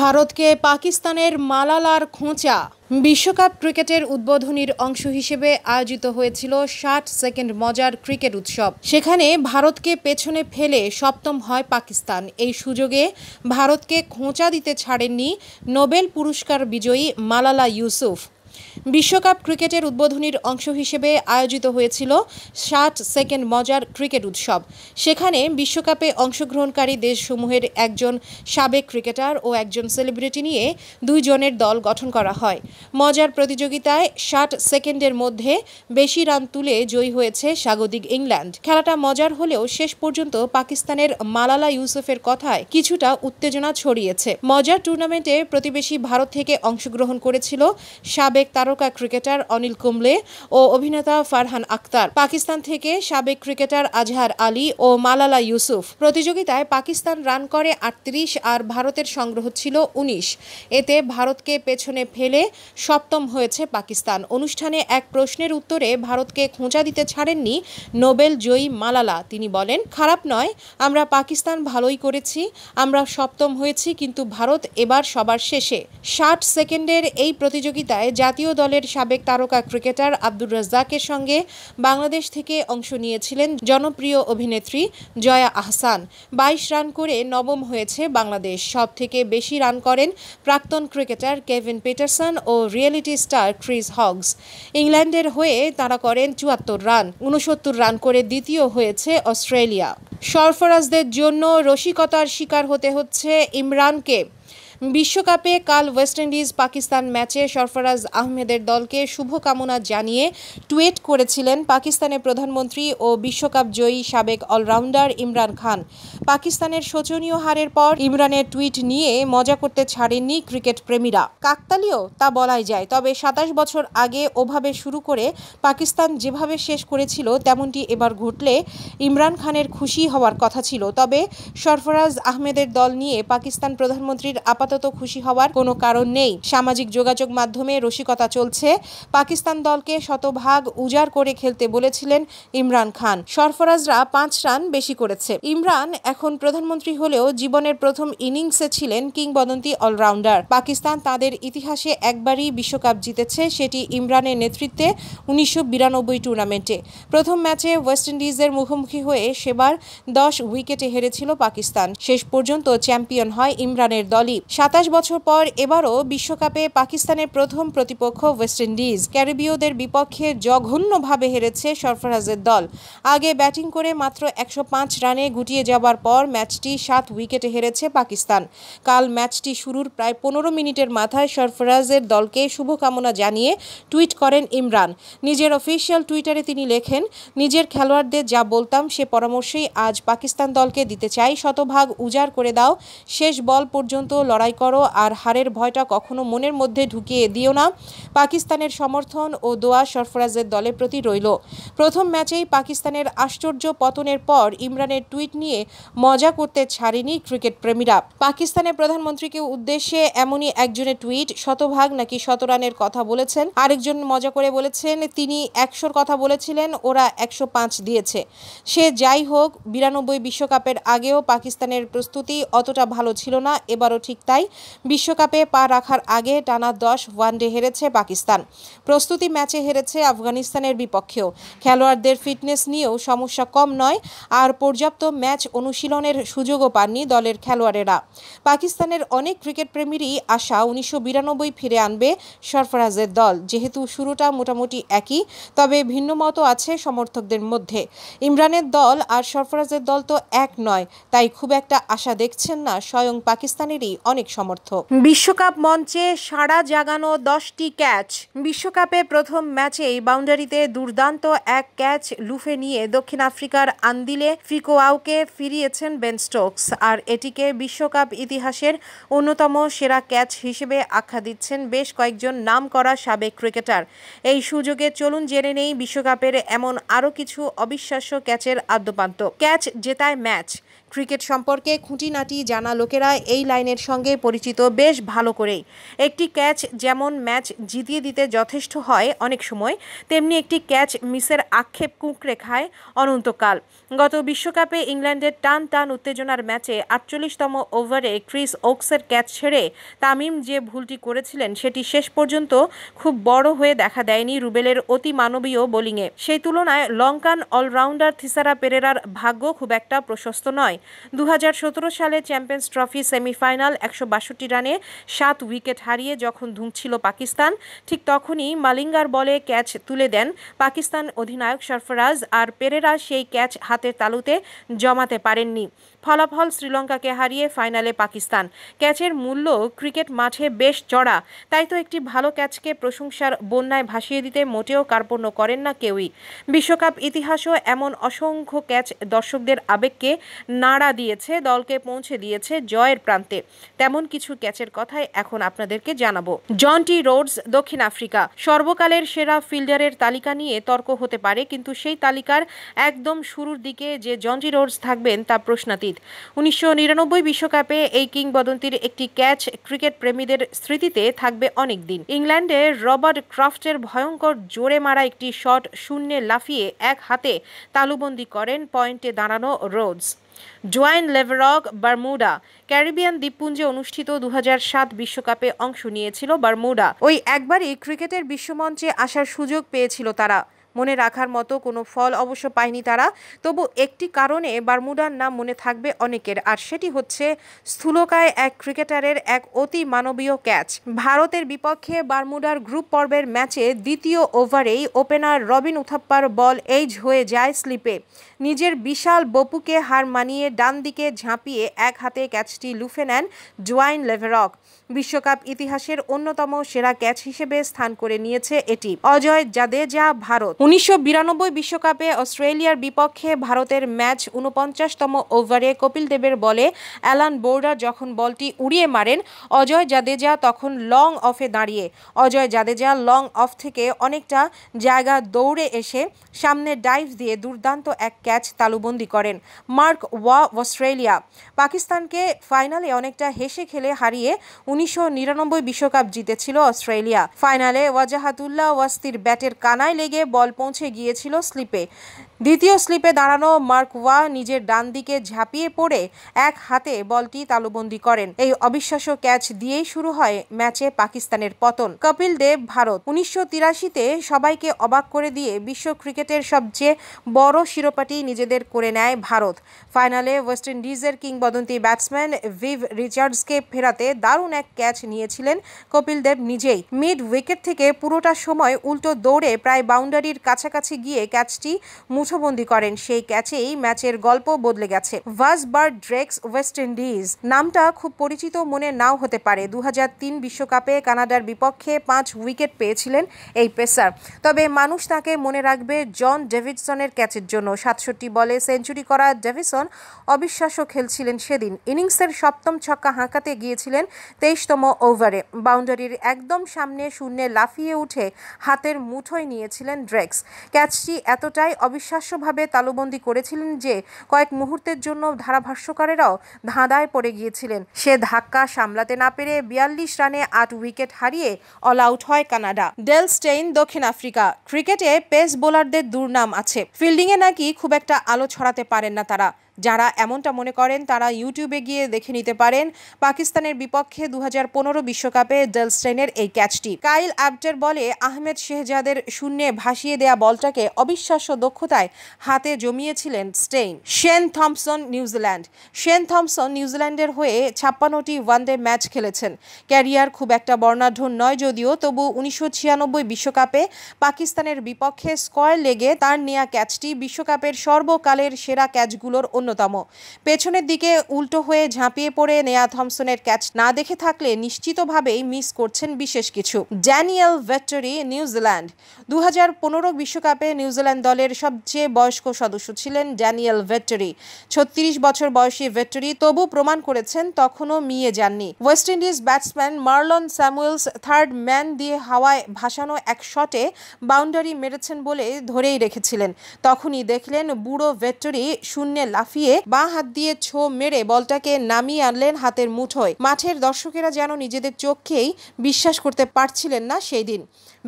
ভারতকে পাকিস্তানের মালালার খোঁচা বিশ্বকাপ ক্রিকেটের উদ্বোধনীর অংশ হিসেবে আয়োজিত হয়েছিল ষাট সেকেন্ড মজার ক্রিকেট উৎসব সেখানে ভারতকে পেছনে ফেলে সপ্তম হয় পাকিস্তান এই সুযোগে ভারতকে খোঁচা দিতে ছাড়েননি নোবেল পুরস্কার বিজয়ী মালালা ইউসুফ বিশ্বকাপ ক্রিকেটের উদ্বোধনীর অংশ হিসেবে আয়োজিত হয়েছিল ষাট সেকেন্ড মজার ক্রিকেট উৎসব সেখানে বিশ্বকাপে অংশগ্রহণকারী দেশসমূহের একজন সাবেক ক্রিকেটার ও একজন সেলিব্রিটি নিয়ে দুইজনের দল গঠন করা হয় মজার প্রতিযোগিতায় ষাট সেকেন্ডের মধ্যে বেশি রান তুলে জয়ী হয়েছে স্বাগতিক ইংল্যান্ড খেলাটা মজার হলেও শেষ পর্যন্ত পাকিস্তানের মালালা ইউসুফের কথায় কিছুটা উত্তেজনা ছড়িয়েছে মজার টুর্নামেন্টে প্রতিবেশী ভারত থেকে অংশগ্রহণ করেছিল সাবেক তারকা তারকা ক্রিকেটার অনিল কুম্বলে ও অভিনেতা ফারহান আক্তার পাকিস্তান থেকে সাবেক ক্রিকেটার আজহার আলী ও মালালা ইউসুফ প্রতিযোগিতায় পাকিস্তান রান করে আটত্রিশ আর ভারতের সংগ্রহ ছিল উনিশ এতে ভারতকে পেছনে ফেলে সপ্তম হয়েছে পাকিস্তান অনুষ্ঠানে এক প্রশ্নের উত্তরে ভারতকে খোঁচা দিতে ছাড়েননি নোবেল জয়ী মালালা তিনি বলেন খারাপ নয় আমরা পাকিস্তান ভালোই করেছি আমরা সপ্তম হয়েছি কিন্তু ভারত এবার সবার শেষে ষাট সেকেন্ডের এই প্রতিযোগিতায় জাতীয় দল দলের সাবেক তারকা ক্রিকেটার আব্দুর রাজ্জাকের সঙ্গে বাংলাদেশ থেকে অংশ নিয়েছিলেন জনপ্রিয় অভিনেত্রী জয়া আহসান ২২ রান করে নবম হয়েছে বাংলাদেশ সব থেকে বেশি রান করেন প্রাক্তন ক্রিকেটার কেভিন পিটারসন ও রিয়েলিটি স্টার ক্রিস হগস ইংল্যান্ডের হয়ে তারা করেন চুয়াত্তর রান উনসত্তর রান করে দ্বিতীয় হয়েছে অস্ট্রেলিয়া সরফরাজদের জন্য রসিকতার শিকার হতে হচ্ছে ইমরানকে বিশ্বকাপে কাল ওয়েস্ট ইন্ডিজ পাকিস্তান ম্যাচে সরফরাজ আহমেদের দলকে শুভকামনা জানিয়ে টুইট করেছিলেন পাকিস্তানের প্রধানমন্ত্রী ও বিশ্বকাপ জয়ী সাবেক অলরাউন্ডার ইমরান খান পাকিস্তানের শোচনীয় হারের পর ইমরানের টুইট নিয়ে মজা করতে ছাড়েননি ক্রিকেট প্রেমীরা কাকতালীয় তা বলাই যায় তবে সাতাশ বছর আগে ওভাবে শুরু করে পাকিস্তান যেভাবে শেষ করেছিল তেমনটি এবার ঘটলে ইমরান খানের খুশি হওয়ার কথা ছিল তবে সরফরাজ আহমেদের দল নিয়ে পাকিস্তান প্রধানমন্ত্রীর আপাত আপাতত খুশি হওয়ার কোনো কারণ নেই সামাজিক যোগাযোগ মাধ্যমে রসিকতা চলছে পাকিস্তান দলকে শতভাগ উজাড় করে খেলতে বলেছিলেন ইমরান খান সরফরাজরা পাঁচ রান বেশি করেছে ইমরান এখন প্রধানমন্ত্রী হলেও জীবনের প্রথম ইনিংসে ছিলেন কিংবদন্তি অলরাউন্ডার পাকিস্তান তাদের ইতিহাসে একবারই বিশ্বকাপ জিতেছে সেটি ইমরানের নেতৃত্বে উনিশশো টুর্নামেন্টে প্রথম ম্যাচে ওয়েস্ট ইন্ডিজের মুখোমুখি হয়ে সেবার দশ উইকেটে হেরেছিল পাকিস্তান শেষ পর্যন্ত চ্যাম্পিয়ন হয় ইমরানের দলই সাতাশ বছর পর এবারও বিশ্বকাপে পাকিস্তানের প্রথম প্রতিপক্ষ ওয়েস্ট ইন্ডিজ ক্যারিবীয়দের বিপক্ষে জঘন্যভাবে হেরেছে সরফরাজের দল আগে ব্যাটিং করে মাত্র একশো রানে গুটিয়ে যাবার পর ম্যাচটি সাত উইকেটে হেরেছে পাকিস্তান কাল ম্যাচটি শুরুর প্রায় পনেরো মিনিটের মাথায় সরফরাজের দলকে শুভকামনা জানিয়ে টুইট করেন ইমরান নিজের অফিসিয়াল টুইটারে তিনি লেখেন নিজের খেলোয়াড়দের যা বলতাম সে পরামর্শেই আজ পাকিস্তান দলকে দিতে চাই শতভাগ উজাড় করে দাও শেষ বল পর্যন্ত লড়াই লড়াই করো আর হারের ভয়টা কখনো মনের মধ্যে ঢুকিয়ে দিও না পাকিস্তানের সমর্থন ও দোয়া সরফরাজের দলের প্রতি রইল প্রথম ম্যাচেই পাকিস্তানের আশ্চর্য পতনের পর ইমরানের টুইট নিয়ে মজা করতে ছাড়েনি ক্রিকেট প্রেমীরা পাকিস্তানের প্রধানমন্ত্রীকে উদ্দেশ্যে এমনই একজনের টুইট শতভাগ নাকি শতরানের কথা বলেছেন আরেকজন মজা করে বলেছেন তিনি একশোর কথা বলেছিলেন ওরা একশো পাঁচ দিয়েছে সে যাই হোক বিরানব্বই বিশ্বকাপের আগেও পাকিস্তানের প্রস্তুতি অতটা ভালো ছিল না এবারও ঠিক তা তাই বিশ্বকাপে পা রাখার আগে টানা দশ ওয়ানডে হেরেছে পাকিস্তান প্রস্তুতি ম্যাচে হেরেছে আফগানিস্তানের বিপক্ষেও খেলোয়াড়দের ফিটনেস নিয়েও সমস্যা কম নয় আর পর্যাপ্ত ম্যাচ অনুশীলনের সুযোগও পাননি দলের খেলোয়াড়েরা পাকিস্তানের অনেক ক্রিকেট প্রেমীরই আশা উনিশশো ফিরে আনবে সরফরাজের দল যেহেতু শুরুটা মোটামুটি একই তবে ভিন্ন মতো আছে সমর্থকদের মধ্যে ইমরানের দল আর সরফরাজের দল তো এক নয় তাই খুব একটা আশা দেখছেন না স্বয়ং পাকিস্তানেরই অনেক অনেক সমর্থক বিশ্বকাপ মঞ্চে সাড়া জাগানো দশটি ক্যাচ বিশ্বকাপে প্রথম ম্যাচেই বাউন্ডারিতে দুর্দান্ত এক ক্যাচ লুফে নিয়ে দক্ষিণ আফ্রিকার আন্দিলে ফ্রিকোয়াউকে ফিরিয়েছেন বেন স্টোকস আর এটিকে বিশ্বকাপ ইতিহাসের অন্যতম সেরা ক্যাচ হিসেবে আখ্যা দিচ্ছেন বেশ কয়েকজন নাম করা সাবেক ক্রিকেটার এই সুযোগে চলুন জেনে নেই বিশ্বকাপের এমন আরও কিছু অবিশ্বাস্য ক্যাচের আদ্যপান্ত ক্যাচ জেতায় ম্যাচ ক্রিকেট সম্পর্কে খুঁটিনাটি জানা লোকেরা এই লাইনের সঙ্গে পরিচিত বেশ ভালো করেই একটি ক্যাচ যেমন ম্যাচ জিতিয়ে দিতে যথেষ্ট হয় অনেক সময় তেমনি একটি ক্যাচ মিসের আক্ষেপ কুঁকড়ে খায় অনন্তকাল গত বিশ্বকাপে ইংল্যান্ডের টান টান উত্তেজনার ম্যাচে আটচল্লিশতম ওভারে ক্রিস ওক্সের ক্যাচ ছেড়ে তামিম যে ভুলটি করেছিলেন সেটি শেষ পর্যন্ত খুব বড় হয়ে দেখা দেয়নি রুবেলের অতি মানবীয় বোলিংয়ে সেই তুলনায় লঙ্কান অলরাউন্ডার থিসারা পেরেরার ভাগ্য খুব একটা প্রশস্ত নয় দু সালে চ্যাম্পিয়ন্স ট্রফি সেমিফাইনাল একশো রানে সাত উইকেট হারিয়ে যখন ধুঁকছিল পাকিস্তান ঠিক তখনই মালিঙ্গার বলে ক্যাচ তুলে দেন পাকিস্তান অধিনায়ক সরফরাজ আর পেরেরা সেই ক্যাচ হাতের তালুতে জমাতে পারেননি ফলাফল শ্রীলঙ্কাকে হারিয়ে ফাইনালে পাকিস্তান ক্যাচের মূল্য ক্রিকেট মাঠে বেশ চড়া তাই তো একটি ভালো ক্যাচকে প্রশংসার বন্যায় ভাসিয়ে দিতে মোটেও কার্পণ্য করেন না কেউই বিশ্বকাপ ইতিহাসও এমন অসংখ্য ক্যাচ দর্শকদের আবেগকে না নাড়া দিয়েছে দলকে পৌঁছে দিয়েছে জয়ের প্রান্তে তেমন কিছু ক্যাচের কথাই এখন আপনাদেরকে জানাবো জনটি রোডস দক্ষিণ আফ্রিকা সর্বকালের সেরা ফিল্ডারের তালিকা নিয়ে তর্ক হতে পারে কিন্তু সেই তালিকার একদম শুরুর দিকে যে জনটি রোডস থাকবেন তা প্রশ্নাতীত উনিশশো নিরানব্বই বিশ্বকাপে এই কিংবদন্তির একটি ক্যাচ ক্রিকেট প্রেমীদের স্মৃতিতে থাকবে অনেক দিন ইংল্যান্ডে রবার্ট ক্রাফটের ভয়ঙ্কর জোরে মারা একটি শট শূন্যে লাফিয়ে এক হাতে তালুবন্দি করেন পয়েন্টে দাঁড়ানো Rhodes Dwayne Leverock Bermuda Caribbean দ্বীপপুঞ্জে অনুষ্ঠিত দু বিশ্বকাপে অংশ নিয়েছিল বারমুডা ওই একবারই ক্রিকেটের বিশ্বমঞ্চে আসার সুযোগ পেয়েছিল তারা মনে রাখার মতো কোনো ফল অবশ্য পায়নি তারা তবু একটি কারণে বারমুডার নাম মনে থাকবে অনেকের আর সেটি হচ্ছে স্থূলকায় এক ক্রিকেটারের এক অতি মানবীয় ক্যাচ ভারতের বিপক্ষে বারমুডার গ্রুপ পর্বের ম্যাচে দ্বিতীয় ওভারেই ওপেনার রবিন উথাপ্পার বল এইজ হয়ে যায় স্লিপে নিজের বিশাল বপুকে হার মানিয়ে ডান দিকে ঝাঁপিয়ে এক হাতে ক্যাচটি লুফে নেন জোয়াইন লেভেরক বিশ্বকাপ ইতিহাসের অন্যতম সেরা ক্যাচ হিসেবে স্থান করে নিয়েছে এটি অজয় জাদেজা ভারত উনিশশো বিশ্বকাপে অস্ট্রেলিয়ার বিপক্ষে ভারতের ম্যাচ উনপঞ্চাশতম ওভারে কপিল দেবের বলে অ্যালান বোর্ডার যখন বলটি উড়িয়ে মারেন অজয় জাদেজা তখন লং অফে দাঁড়িয়ে অজয় জাদেজা লং অফ থেকে অনেকটা জায়গা দৌড়ে এসে সামনে ডাইভ দিয়ে দুর্দান্ত এক ক্যাচ তালুবন্দি করেন মার্ক ওয়া অস্ট্রেলিয়া পাকিস্তানকে ফাইনালে অনেকটা হেসে খেলে হারিয়ে উনিশশো বিশ্বকাপ জিতেছিল অস্ট্রেলিয়া ফাইনালে ওয়াজাহাতুল্লাহ ওয়াস্তির ব্যাটের কানায় লেগে বল পৌঁছে গিয়েছিল স্লিপে দ্বিতীয় স্লিপে দাঁড়ানো মার্কওয়া নিজের ডান দিকে ঝাঁপিয়ে পড়ে এক হাতে বলটি তালুবন্দি করেন এই অবিশ্বাস্য ক্যাচ দিয়েই শুরু হয় ম্যাচে পাকিস্তানের পতন কপিল দেব ভারত উনিশশো তিরাশিতে সবাইকে অবাক করে দিয়ে বিশ্ব ক্রিকেটের সবচেয়ে বড় শিরোপাটি নিজেদের করে নেয় ভারত ফাইনালে ওয়েস্ট ইন্ডিজের কিংবদন্তি ব্যাটসম্যান ভিভ রিচার্ডসকে ফেরাতে দারুণ এক ক্যাচ নিয়েছিলেন কপিল দেব নিজেই মিড উইকেট থেকে পুরোটা সময় উল্টো দৌড়ে প্রায় বাউন্ডারির কাছাকাছি গিয়ে ক্যাচটি মুঠোবন্দি করেন সেই ক্যাচেই ম্যাচের গল্প বদলে গেছে ভাসবার্ড ড্রেক্স ওয়েস্ট ইন্ডিজ নামটা খুব পরিচিত মনে নাও হতে পারে দু বিশ্বকাপে কানাডার বিপক্ষে পাঁচ উইকেট পেয়েছিলেন এই পেসার তবে মানুষ তাকে মনে রাখবে জন ডেভিডসনের ক্যাচের জন্য সাতষট্টি বলে সেঞ্চুরি করা ডেভিসন অবিশ্বাস্য খেলছিলেন সেদিন ইনিংসের সপ্তম ছক্কা হাঁকাতে গিয়েছিলেন তেইশতম ওভারে বাউন্ডারির একদম সামনে শূন্যে লাফিয়ে উঠে হাতের মুঠোয় নিয়েছিলেন ড্রেক্স সিক্স ক্যাচটি এতটাই অবিশ্বাস্যভাবে তালুবন্দি করেছিলেন যে কয়েক মুহূর্তের জন্য ধারাভাষ্যকারেরাও ধাঁধায় পড়ে গিয়েছিলেন সে ধাক্কা সামলাতে না পেরে বিয়াল্লিশ রানে আট উইকেট হারিয়ে অল আউট হয় কানাডা ডেল স্টেইন দক্ষিণ আফ্রিকা ক্রিকেটে পেস বোলারদের দুর্নাম আছে ফিল্ডিংয়ে নাকি খুব একটা আলো ছড়াতে পারেন না তারা যারা এমনটা মনে করেন তারা ইউটিউবে গিয়ে দেখে নিতে পারেন পাকিস্তানের বিপক্ষে দু বিশ্বকাপে ডেলস্টেনের এই ক্যাচটি কাইল অ্যাপ্টের বলে আহমেদ শেহজাদের শূন্যে ভাসিয়ে দেয়া বলটাকে অবিশ্বাস্য দক্ষতায় হাতে জমিয়েছিলেন Steyn Shane Thomson New Zealand Shane Thomson নিউজিল্যান্ডের হয়ে ছাপ্পান্নটি ওয়ানডে ম্যাচ খেলেছেন ক্যারিয়ার খুব একটা বর্ণাঢ্য নয় যদিও তবু উনিশশো বিশ্বকাপে পাকিস্তানের বিপক্ষে স্কয়ার লেগে তার নেয়া ক্যাচটি বিশ্বকাপের সর্বকালের সেরা ক্যাচগুলোর অন্যতম পেছনের দিকে উল্টো হয়ে ঝাঁপিয়ে পড়ে নেয়া থমসনের ক্যাচ না দেখে থাকলে নিশ্চিতভাবেই মিস করছেন বিশেষ কিছু ড্যানিয়েল ভেটরি নিউজিল্যান্ড দু হাজার বিশ্বকাপে নিউজিল্যান্ড দলের সবচেয়ে বয়স্ক সদস্য ছিলেন ড্যানিয়েল ভেটরি ছত্রিশ বছর বয়সী ভেটরি তবু প্রমাণ করেছেন তখনও মিয়ে যাননি West Indies batsman Marlon Samuels third man দিয়ে হাওয়ায় ভাসানো এক শটে বাউন্ডারি মেরেছেন বলে ধরেই রেখেছিলেন তখনই দেখলেন বুড়ো ভেটরি শূন্যে লাফ লাফিয়ে বাঁ হাত দিয়ে ছো মেরে বলটাকে নামিয়ে আনলেন হাতের মুঠোয় মাঠের দর্শকেরা যেন নিজেদের চোখকেই বিশ্বাস করতে পারছিলেন না সেই দিন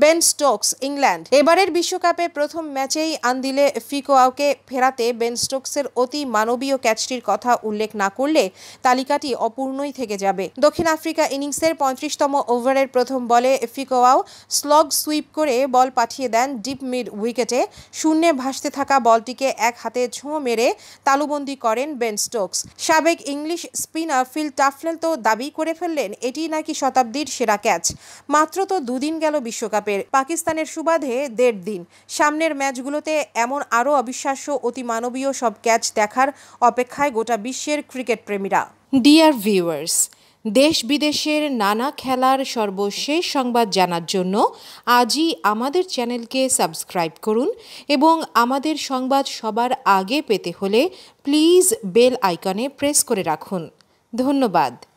বেন স্টোকস ইংল্যান্ড এবারের বিশ্বকাপে প্রথম ম্যাচেই আন্দিলে ফিকোয়াওকে ফেরাতে বেন স্টোকসের অতি মানবীয় ক্যাচটির কথা উল্লেখ না করলে তালিকাটি অপূর্ণই থেকে যাবে দক্ষিণ আফ্রিকা ইনিংসের পঁয়ত্রিশতম ওভারের প্রথম বলে ফিকোয়াও স্লগ সুইপ করে বল পাঠিয়ে দেন ডিপ মিড উইকেটে শূন্যে ভাসতে থাকা বলটিকে এক হাতে ছোঁ মেরে তালু তাকবন্দি করেন বেন স্টোকস সাবেক ইংলিশ স্পিনার ফিল টাফলেল তো দাবি করে ফেললেন এটি নাকি শতাব্দীর সেরা ক্যাচ মাত্র তো দুদিন গেল বিশ্বকাপের পাকিস্তানের সুবাদে দেড় দিন সামনের ম্যাচগুলোতে এমন আরও অবিশ্বাস্য অতিমানবীয় সব ক্যাচ দেখার অপেক্ষায় গোটা বিশ্বের ক্রিকেট প্রেমীরা ডিয়ার ভিউয়ার্স দেশ বিদেশের নানা খেলার সর্বশেষ সংবাদ জানার জন্য আজই আমাদের চ্যানেলকে সাবস্ক্রাইব করুন এবং আমাদের সংবাদ সবার আগে পেতে হলে প্লিজ বেল আইকনে প্রেস করে রাখুন ধন্যবাদ